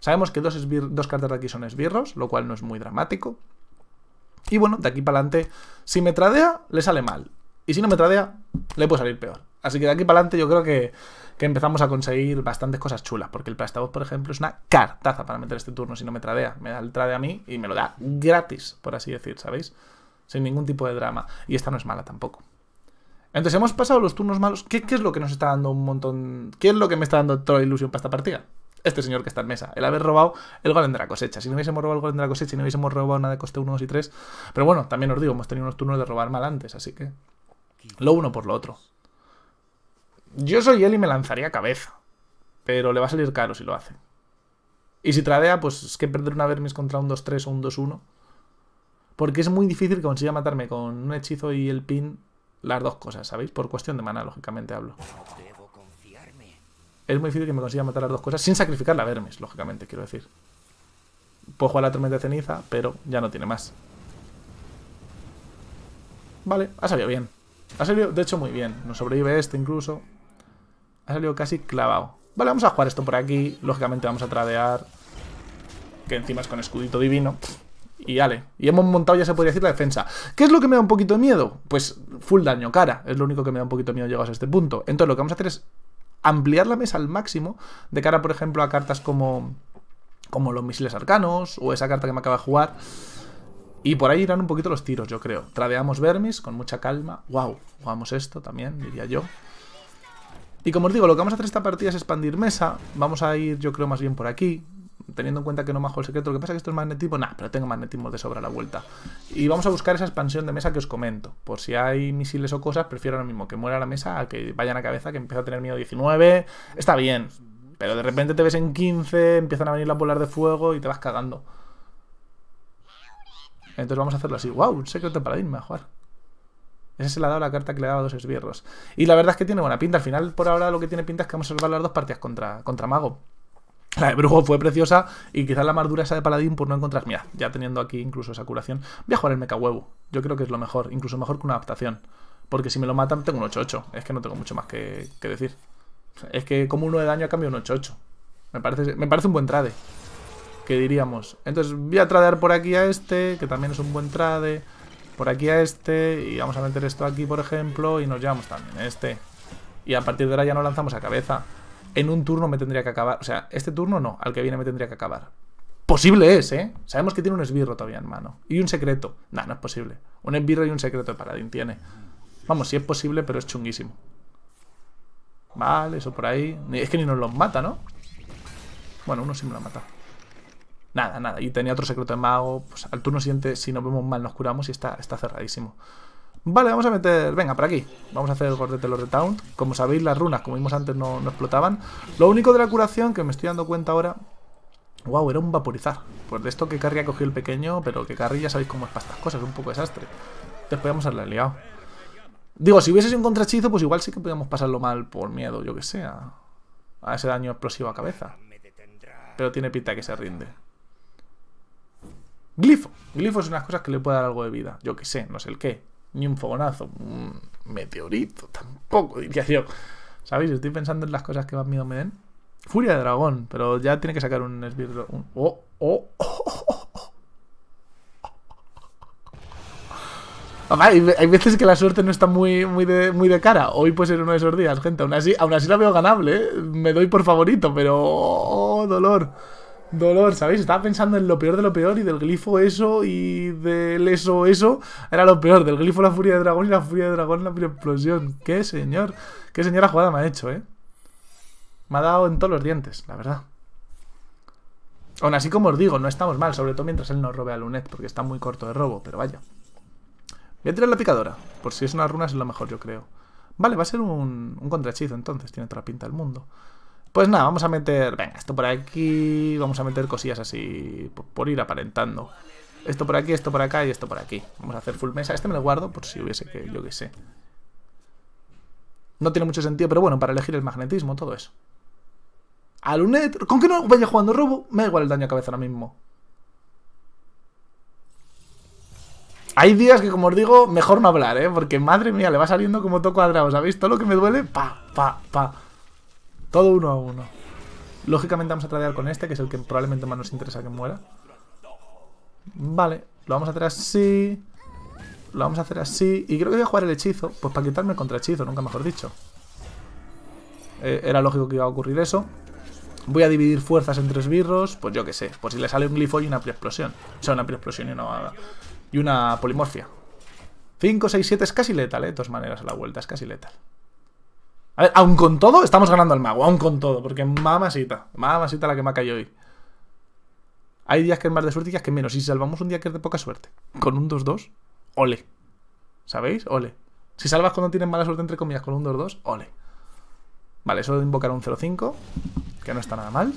Sabemos que dos, dos cartas de aquí son esbirros, lo cual no es muy dramático. Y bueno, de aquí para adelante, si me tradea, le sale mal. Y si no me tradea, le puede salir peor. Así que de aquí para adelante yo creo que que empezamos a conseguir bastantes cosas chulas, porque el plastavoz, por ejemplo, es una cartaza para meter este turno si no me tradea. Me da el trade a mí y me lo da gratis, por así decir, ¿sabéis? Sin ningún tipo de drama. Y esta no es mala tampoco. Entonces hemos pasado los turnos malos. ¿Qué, es lo que nos está dando un montón? ¿Qué es lo que me está dando toda la ilusión para esta partida? Este señor que está en mesa, el haber robado el golem de la cosecha. Si no hubiésemos robado el golem de la cosecha, si no hubiésemos robado nada de coste 1, 2 y 3. Pero bueno, también os digo, hemos tenido unos turnos de robar mal antes, así que. Lo uno por lo otro. Yo soy él y me lanzaría cabeza. Pero le va a salir caro si lo hace. Y si tradea, pues es que perder una Vermis contra un 2-3 o un 2-1. Porque es muy difícil que consiga matarme con un hechizo y el pin. Las dos cosas, ¿sabéis? Por cuestión de mana, lógicamente hablo. Es muy difícil que me consiga matar las dos cosas sin sacrificar la Vermis, lógicamente, quiero decir. Puedo jugar la tormenta de ceniza, pero ya no tiene más. Vale, ha salido bien. Ha salido, de hecho, muy bien. Nos sobrevive este incluso. Ha salido casi clavado. Vale, vamos a jugar esto por aquí. Lógicamente vamos a tradear. Que encima es con escudito divino. Y ale. Y hemos montado, ya se podría decir, la defensa. ¿Qué es lo que me da un poquito de miedo? Pues full daño, cara. Es lo único que me da un poquito de miedo Llegar a este punto. Entonces lo que vamos a hacer es ampliar la mesa al máximo. De cara, por ejemplo, a cartas como... Como los misiles arcanos. O esa carta que me acaba de jugar. Y por ahí irán un poquito los tiros, yo creo. Tradeamos Vermis con mucha calma. Wow, jugamos esto también, diría yo. Y como os digo, lo que vamos a hacer esta partida es expandir mesa. Vamos a ir, yo creo, más bien por aquí. Teniendo en cuenta que no majo el secreto. Lo que pasa es que esto es magnetismo. Nah, pero tengo magnetismo de sobra a la vuelta. Y vamos a buscar esa expansión de mesa que os comento. Por si hay misiles o cosas, prefiero lo mismo que muera la mesa a que vayan a cabeza, que empiece a tener miedo 19. Está bien. Pero de repente te ves en 15, empiezan a venir las volar de fuego y te vas cagando. Entonces vamos a hacerlo así. ¡Wow! Un secreto de paradigma, jugar. Ese se le ha dado la carta que le daba a dos esbirros. Y la verdad es que tiene buena pinta. Al final, por ahora, lo que tiene pinta es que vamos a salvar las dos partidas contra, contra Mago. La de Brujo fue preciosa y quizás la más dura esa de Paladín por no encontrar. Mira, ya teniendo aquí incluso esa curación. Voy a jugar el Meca Huevo. Yo creo que es lo mejor, incluso mejor que una adaptación. Porque si me lo matan, tengo un 8-8. Es que no tengo mucho más que, decir. Es que como uno de daño a cambio un 8-8. Me parece, me parece un buen trade. Que diríamos. Entonces voy a tradear por aquí a este, que también es un buen trade por aquí a este y vamos a meter esto aquí, por ejemplo, y nos llevamos también este. Y a partir de ahora ya no lanzamos a cabeza. En un turno me tendría que acabar, o sea, este turno no, al que viene me tendría que acabar. Posible es, ¿eh? Sabemos que tiene un esbirro todavía en mano. Y un secreto. Nah, no es posible. Un esbirro y un secreto de paladín tiene. Vamos, sí es posible, pero es chunguísimo. Vale, eso por ahí. Es que ni nos los mata, ¿no? Bueno, uno sí me lo ha Nada, nada. Y tenía otro secreto de mago. Pues al turno siguiente, si nos vemos mal, nos curamos y está, está cerradísimo. Vale, vamos a meter... Venga, por aquí. Vamos a hacer el gordete Lord de Town. Como sabéis, las runas, como vimos antes, no, explotaban. Lo único de la curación, que me estoy dando cuenta ahora... Wow, era un vaporizar. Pues de esto que Carrie ha cogido el pequeño, pero que Carrie ya sabéis cómo es para estas cosas, un poco desastre. Después vamos a haberla liado. Digo, si hubiese sido un contrachizo, pues igual sí que podíamos pasarlo mal por miedo, yo que sé, a, a ese daño explosivo a cabeza. Pero tiene pinta que se rinde. Glifo. Glifo es unas cosas que le puede dar algo de vida. Yo qué sé, no sé el qué. Ni un fogonazo. Un meteorito. Tampoco, diría yo. ¿Sabéis? Estoy pensando en las cosas que más miedo me den. Furia de dragón. Pero ya tiene que sacar un esbirro. Oh, oh, oh, Hay veces que la suerte no está muy, muy, de, muy de cara. Hoy puede ser uno de esos días, gente. Aún así, aún así la veo ganable. ¿eh? Me doy por favorito, pero... ¡Oh, dolor! dolor, ¿sabéis? Estaba pensando en lo peor de lo peor y del glifo eso y del eso eso era lo peor. Del glifo la furia de dragón y la furia de dragón la explosión. ¡Qué señor! ¡Qué señora jugada me ha hecho, eh! Me ha dado en todos los dientes, la verdad. Aún así, como os digo, no estamos mal, sobre todo mientras él no robe a Lunet, porque está muy corto de robo, pero vaya. Voy a tirar la picadora, por si es una runa es lo mejor, yo creo. Vale, va a ser un, un contrahechizo entonces, tiene otra pinta el mundo. Pues nada, vamos a meter, venga, esto por aquí, vamos a meter cosillas así por, ir aparentando. Esto por aquí, esto por acá y esto por aquí. Vamos a hacer full mesa. Este me lo guardo por si hubiese que, yo qué sé. No tiene mucho sentido, pero bueno, para elegir el magnetismo, todo eso. A con que no vaya jugando robo, me da igual el daño a cabeza ahora mismo. Hay días que, como os digo, mejor no hablar, ¿eh? Porque madre mía, le va saliendo como todo cuadrado, ¿sabéis? visto lo que me duele? Pa, pa, pa. Todo uno a uno. Lógicamente vamos a tradear con este, que es el que probablemente más nos interesa que muera. Vale, lo vamos a hacer así. Lo vamos a hacer así. Y creo que voy a jugar el hechizo, pues para quitarme el contrahechizo, nunca mejor dicho. Eh, era lógico que iba a ocurrir eso. Voy a dividir fuerzas entre esbirros, pues yo qué sé. Por si le sale un glifo y una preexplosión. O sea, una preexplosión y una, y una polimorfia. 5, 6, 7 es casi letal, ¿eh? De todas maneras, a la vuelta es casi letal. A ver, aun con todo, estamos ganando al mago, Aún con todo, porque mamasita, mamasita la que me ha caído hoy. Hay días que es más de suerte y días que menos. si salvamos un día que es de poca suerte, con un 2-2, ole. ¿Sabéis? Ole. Si salvas cuando tienes mala suerte, entre comillas, con un 2-2, ole. Vale, eso de invocar un 0-5, que no está nada mal.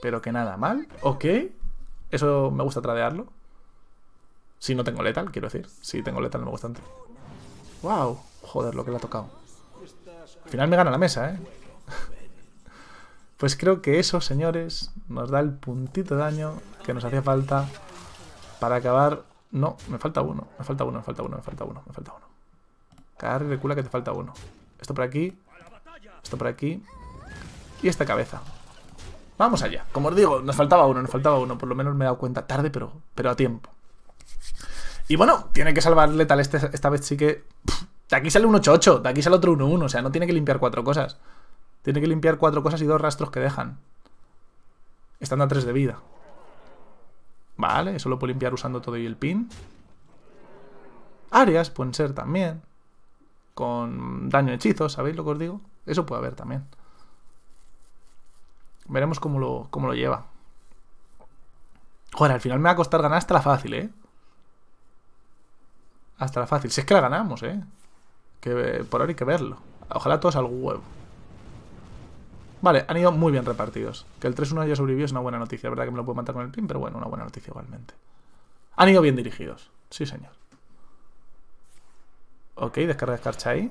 Pero que nada mal, ok. Eso me gusta tradearlo. Si no tengo letal, quiero decir. Si tengo letal, me gusta tanto ¡Wow! Joder, lo que le ha tocado. Al final me gana la mesa, ¿eh? Pues creo que eso, señores, nos da el puntito de daño que nos hacía falta para acabar... No, me falta uno, me falta uno, me falta uno, me falta uno, me falta uno. Cagar que te falta uno. Esto por aquí, esto por aquí y esta cabeza. Vamos allá. Como os digo, nos faltaba uno, nos faltaba uno. Por lo menos me he dado cuenta tarde, pero, pero a tiempo. Y bueno, tiene que salvar Letal este, esta vez sí que... de aquí sale un 8-8, de aquí sale otro 1-1, o sea, no tiene que limpiar cuatro cosas. Tiene que limpiar cuatro cosas y dos rastros que dejan. Estando a 3 de vida. Vale, eso lo puedo limpiar usando todo y el pin. Áreas pueden ser también. Con daño hechizos, ¿sabéis lo que os digo? Eso puede haber también. Veremos cómo lo, cómo lo lleva. Joder, al final me va a costar ganar hasta la fácil, ¿eh? Hasta la fácil. Si es que la ganamos, ¿eh? Que eh, por ahora hay que verlo. Ojalá todo todos al huevo. Vale, han ido muy bien repartidos. Que el 3-1 haya sobrevivido es una buena noticia. La verdad que me lo puedo matar con el pin, pero bueno, una buena noticia igualmente. Han ido bien dirigidos. Sí, señor. Ok, descarga de escarcha ahí.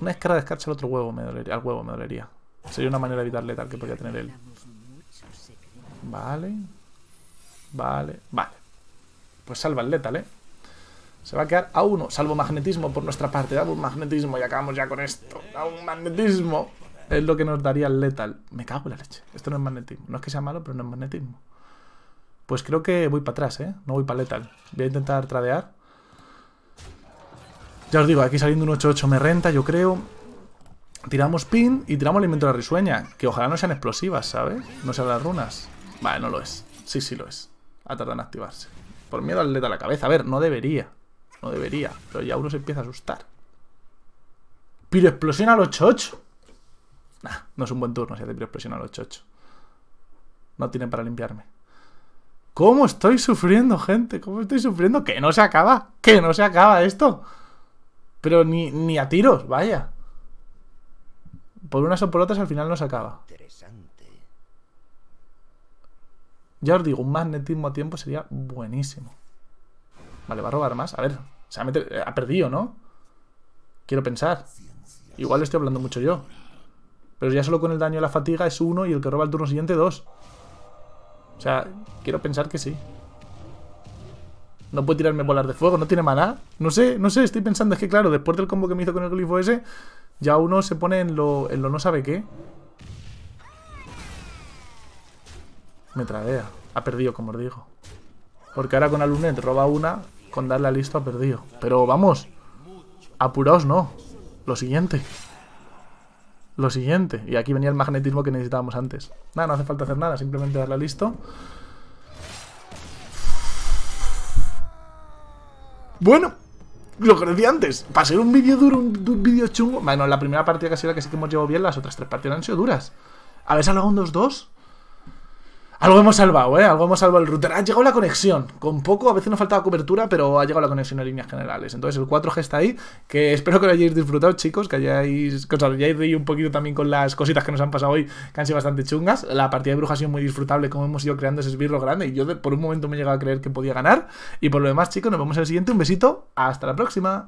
Una descarga de escarcha al otro huevo me dolería. Al huevo me dolería. Sería una manera de evitarle letal que podría tener él. Vale. Vale. Vale. Pues salva el letal, ¿eh? Se va a quedar a uno. Salvo magnetismo por nuestra parte. Dame un magnetismo y acabamos ya con esto. Da un magnetismo. Es lo que nos daría el letal. Me cago en la leche. Esto no es magnetismo. No es que sea malo, pero no es magnetismo. Pues creo que voy para atrás, ¿eh? No voy para letal. Voy a intentar tradear. Ya os digo, aquí saliendo un 8-8 me renta, yo creo. Tiramos pin y tiramos el invento de la risueña. Que ojalá no sean explosivas, ¿sabes? No sean las runas. Vale, no lo es. Sí, sí lo es. a tardar en activarse. Por miedo al a la cabeza. A ver, no debería. No debería. Pero ya uno se empieza a asustar. Piroexplosión a los 8 Nah, no es un buen turno si hace piroexplosión a los 8 No tienen para limpiarme. ¿Cómo estoy sufriendo, gente? ¿Cómo estoy sufriendo? Que no se acaba. Que no se acaba esto. Pero ni, ni a tiros, vaya. Por unas o por otras al final no se acaba. Ya os digo, un magnetismo a tiempo sería buenísimo. Vale, va a robar más. A ver, se ha, eh, ha perdido, ¿no? Quiero pensar. Igual estoy hablando mucho yo. Pero ya solo con el daño de la fatiga es uno y el que roba el turno siguiente dos. O sea, quiero pensar que sí. No puede tirarme volar de fuego, no tiene maná. No sé, no sé, estoy pensando. Es que claro, después del combo que me hizo con el glifo ese, ya uno se pone en lo, en lo no sabe qué. me tradea. Ha perdido, como os digo. Porque ahora con Alunet, roba una, con darle listo ha perdido. Pero vamos, apuraos no. Lo siguiente. Lo siguiente. Y aquí venía el magnetismo que necesitábamos antes. Nada, no hace falta hacer nada, simplemente darle listo. Bueno, lo que decía antes, para ser un vídeo duro, un, vídeo chungo. Bueno, la primera partida casi la que sí que hemos llevado bien, las otras tres partidas han sido duras. A ver, salgo un 2-2. Algo hemos salvado, ¿eh? Algo hemos salvado el router. Ha llegado la conexión. Con poco, a veces nos faltaba cobertura, pero ha llegado la conexión en líneas generales. Entonces el 4G está ahí, que espero que lo hayáis disfrutado, chicos, que hayáis, que os hayáis reído un poquito también con las cositas que nos han pasado hoy, que han sido bastante chungas. La partida de bruja ha sido muy disfrutable, como hemos ido creando ese esbirro grande. Y yo por un momento me he llegado a creer que podía ganar. Y por lo demás, chicos, nos vemos en el siguiente. Un besito. Hasta la próxima.